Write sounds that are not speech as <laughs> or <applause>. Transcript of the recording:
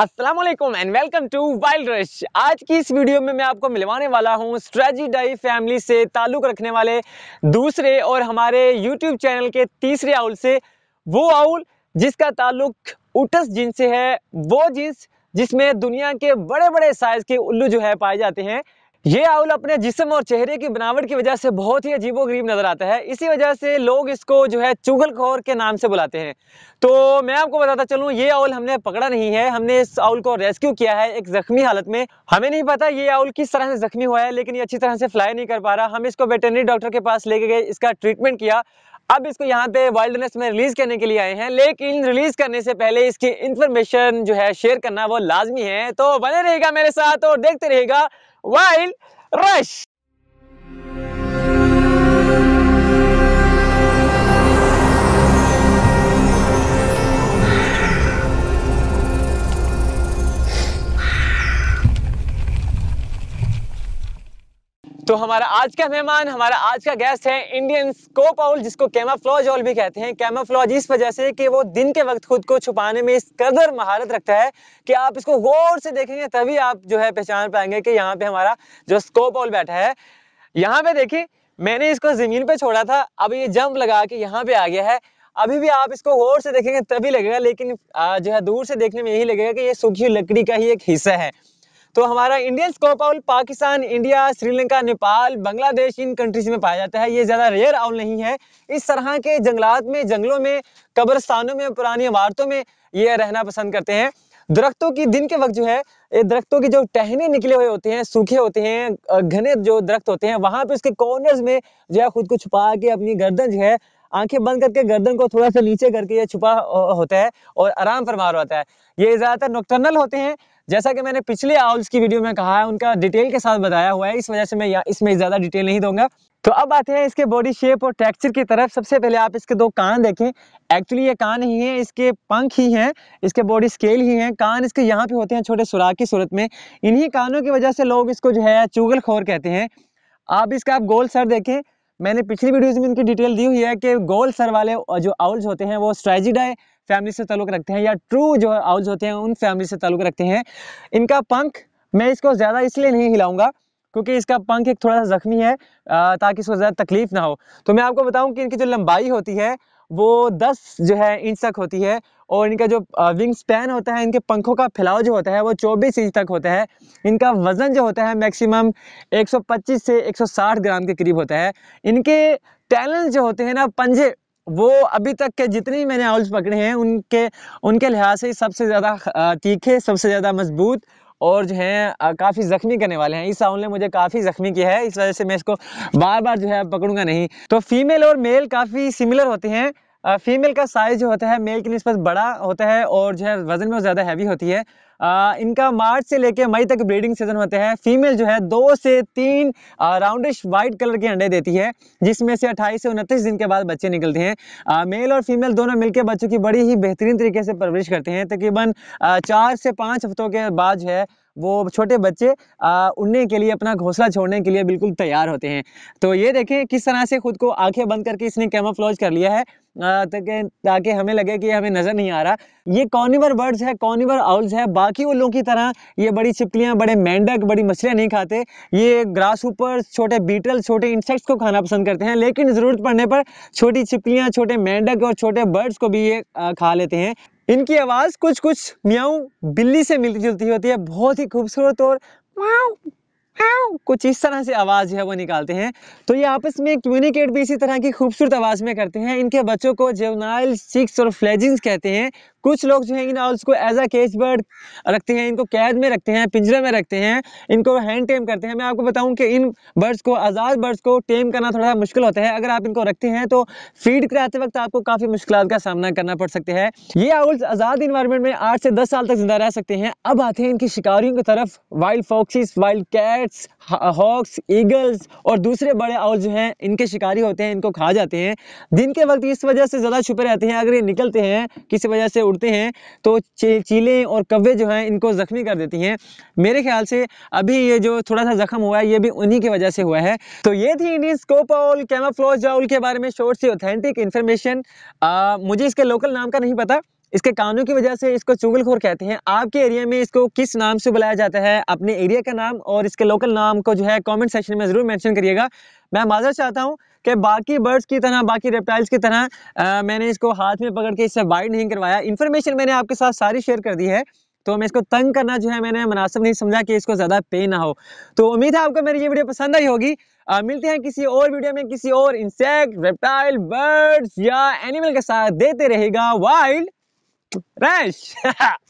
Aslam and welcome to Wild Rush आज की इस वीडियो में मैं आपको मिलवाने वाला स्ट्रेजी डाई फैमिली से ताल्लुक़ रखने वाले दूसरे और हमारे यूट्यूब चैनल के तीसरे आउल से वो आउल जिसका ताल्लुक उटस जींस से है वो जींस जिसमें दुनिया के बड़े बड़े साइज़ के उल्लू जो है पाए जाते हैं ये आउल अपने जिसम और चेहरे की बनावट की वजह से बहुत ही अजीबोगरीब नज़र आता है इसी वजह से लोग इसको जो है चुगलखोर के नाम से बुलाते हैं तो मैं आपको बताता चलू ये आउल हमने पकड़ा नहीं है हमने इस आउल को रेस्क्यू किया है एक ज़ख्मी हालत में हमें नहीं पता ये आउल किस तरह से ज़ख्मी हुआ है लेकिन ये अच्छी तरह से फ्लाई नहीं कर पा रहा हम इसको वेटनरी डॉक्टर के पास लेके गए इसका ट्रीटमेंट किया अब इसको यहाँ पे वाइल्डनेस में रिलीज करने के लिए आए हैं लेकिन रिलीज करने से पहले इसकी इंफॉर्मेशन जो है शेयर करना वो लाजमी है तो बने रहेगा मेरे साथ और देखते रहेगा while rush तो हमारा आज का मेहमान हमारा आज का गेस्ट है इंडियन स्कोप आउल जिसको कैमाफ्लॉज ऑल भी कहते हैं कैमाफ्लॉज इस वजह से कि वो दिन के वक्त खुद को छुपाने में इस कदर महारत रखता है कि आप इसको गौर से देखेंगे तभी आप जो है पहचान पाएंगे कि यहाँ पे हमारा जो स्कोप ऑल बैठा है यहाँ पे देखिए मैंने इसको ज़मीन पर छोड़ा था अब ये जंप लगा के यहाँ पे आ गया है अभी भी आप इसको गौर से देखेंगे तभी लगेगा लेकिन जो है दूर से देखने में यही लगेगा कि ये सूखी लकड़ी का ही एक हिस्सा है तो हमारा Indian scops owl Pakistan India Sri Lanka Nepal Bangladesh इन कंट्रीज में पाया जाता है ये ज़्यादा रेयर आउल नहीं है इस तरह के जंगलात में जंगलों में कब्रस्तानों में पुरानी इमारतों में ये रहना पसंद करते हैं दरख्तों की दिन के वक्त जो है ये दरख्तों के जो टहने निकले हुए होते हैं सूखे होते हैं घने जो दरख्त होते हैं वहाँ पे उसके कॉर्नर्स में जो है खुद को छुपा के अपनी गर्दन जो है आंखें बंद करके गर्दन को थोड़ा सा नीचे करके ये छुपा होता है और आराम फरमा होता है ये ज़्यादातर नोक्टर्नल होते हैं जैसा कि मैंने पिछले आउल्स की वीडियो में कहा है उनका डिटेल के साथ बताया हुआ है इस वजह से मैं इसमें ज़्यादा डिटेल नहीं दूंगा तो अब आते हैं इसके बॉडी शेप और टेक्सचर की तरफ सबसे पहले आप इसके दो कान देखें एक्चुअली ये कान ही हैं इसके पंख ही हैं इसके बॉडी स्केल ही हैं कान इसके यहाँ पे होते हैं छोटे सुराख की सूरत में इन्हीं कानों की वजह से लोग इसको जो है चुगलखोर कहते हैं आप इसका आप गोल सर देखें मैंने पिछली वीडियोज़ में इनकी डिटेल दी हुई है कि गोल सर वाले जो आउल्स होते हैं वो स्ट्रेजिडाई फैमिली से ताल्लुक रखते हैं या ट्रू जो आउल्स होते हैं उन फैमिली से ताल्लुक रखते हैं इनका पंख मैं इसको ज़्यादा इसलिए नहीं हिलाऊंगा क्योंकि इसका पंख एक थोड़ा सा ज़ख्मी है ताकि इसको ज़्यादा तकलीफ़ ना हो तो मैं आपको बताऊं कि इनकी जो लंबाई होती है वो दस जो है इंच तक होती है और इनका जो विंग स्पैन होता है इनके पंखों का फैलाव जो होता है वो चौबीस इंच तक होता है इनका वज़न जो होता है मैक्सिमम 125 से 160 ग्राम के करीब होता है इनके टैलेंट जो होते हैं ना पंजे वो अभी तक के जितनी मैंने आउल्स पकड़े हैं उनके उनके लिहाज से सबसे ज़्यादा तीखे सबसे ज़्यादा मजबूत और जो है काफ़ी ज़ख्मी करने वाले हैं इस आउल ने मुझे काफ़ी ज़ख्मी किया है इस वजह से मैं इसको बार बार जो है पकड़ूंगा नहीं तो फीमेल और मेल काफ़ी सिमिलर होते हैं फीमेल का साइज जो होता है मेल के नस्बत बड़ा होता है और जो है वजन में ज़्यादा हैवी होती है आ, इनका मार्च से लेके मई तक ब्रीडिंग सीजन होते हैं फीमेल जो है दो से तीन राउंडिश वाइट कलर के अंडे देती है जिसमें से 28 से उनतीस दिन के बाद बच्चे निकलते हैं आ, मेल और फीमेल दोनों मिलकर बच्चों की बड़ी ही बेहतरीन तरीके से परवरिश करते हैं तकरीबन चार से पाँच हफ्तों के बाद जो है वो छोटे बच्चे उड़ने के लिए अपना घोंसला छोड़ने के लिए बिल्कुल तैयार होते हैं तो ये देखें किस तरह से खुद को आंखें बंद करके इसने कैमोफ्लॉज कर लिया है ताकि हमें लगे कि हमें नज़र नहीं आ रहा ये कॉर्निवर बर्ड्स है कॉर्निवर आउल्स है बाकी उन लोगों की तरह ये बड़ी छिपकलियाँ बड़े मेंढक बड़ी मछलियाँ नहीं खाते ये ग्रास ऊपर छोटे बीटल छोटे इंसेक्ट्स को खाना पसंद करते हैं लेकिन ज़रूरत पड़ने पर छोटी छिपकलियाँ छोटे मेंढक और छोटे बर्ड्स को भी ये खा लेते हैं इनकी आवाज़ कुछ कुछ म्याऊ बिल्ली से मिलती जुलती होती है बहुत ही खूबसूरत और हाँ, कुछ इस तरह से आवाज़ है वो निकालते हैं तो ये आपस में कम्युनिकेट भी इसी तरह की खूबसूरत आवाज़ में करते हैं इनके बच्चों को जेवनाइल सिक्स और फ्लैजिंग कहते हैं कुछ लोग जो है इन आउल्स को एज अ केच बर्ड रखते हैं इनको कैद में रखते हैं पिंजरे में रखते हैं इनको हैंड टेम करते हैं मैं आपको बताऊं कि इन बर्ड्स को आज़ाद बर्ड्स को टेम करना थोड़ा मुश्किल होता है अगर आप इनको रखते हैं तो फीड कराते वक्त आपको काफ़ी मुश्किल का सामना करना पड़ सकते हैं ये आउल्स आज़ाद इन्वायरमेंट में आठ से दस साल तक जिंदा रह सकते हैं अब आते हैं इनकी शिकारियों की तरफ wild foxes wild cat bats hawks eagles और दूसरे बड़े और जो हैं इनके शिकारी होते हैं इनको खा जाते हैं दिन के वक्त इस वजह से ज़्यादा छुपे रहते हैं अगर ये निकलते हैं किसी वजह से उड़ते हैं तो चीले और कव्वे जो हैं इनको ज़ख्मी कर देती हैं मेरे ख्याल से अभी ये जो थोड़ा सा ज़ख्म हुआ है ये भी उन्हीं की वजह से हुआ है तो ये थी इंडियन स्कोप और कैमाफ्लोज जाउल के बारे में शोर से ऑथेंटिक इन्फॉर्मेशन मुझे इसके लोकल नाम का नहीं पता इसके कानों की वजह से इसको चुगलखोर कहते हैं आपके एरिया में इसको किस नाम से बुलाया जाता है अपने एरिया का नाम और इसके लोकल नाम को जो है कमेंट सेक्शन में ज़रूर मेंशन करिएगा मैं माजर चाहता हूँ कि बाकी बर्ड्स की तरह बाकी रेप्टाइल्स की तरह आ, मैंने इसको हाथ में पकड़ के इससे बाइट नहीं करवाया इन्फॉर्मेशन मैंने आपके साथ सारी शेयर कर दी है तो मैं इसको तंग करना जो है मैंने मुनासिब नहीं समझा कि इसको ज़्यादा पे ना हो तो उम्मीद है आपको मेरी ये वीडियो पसंद आई होगी आ, मिलते हैं किसी और वीडियो में किसी और इंसेक्ट रेप्टाइल बर्ड्स या एनिमल के साथ देते रहेगा वाइल्ड Mas <laughs>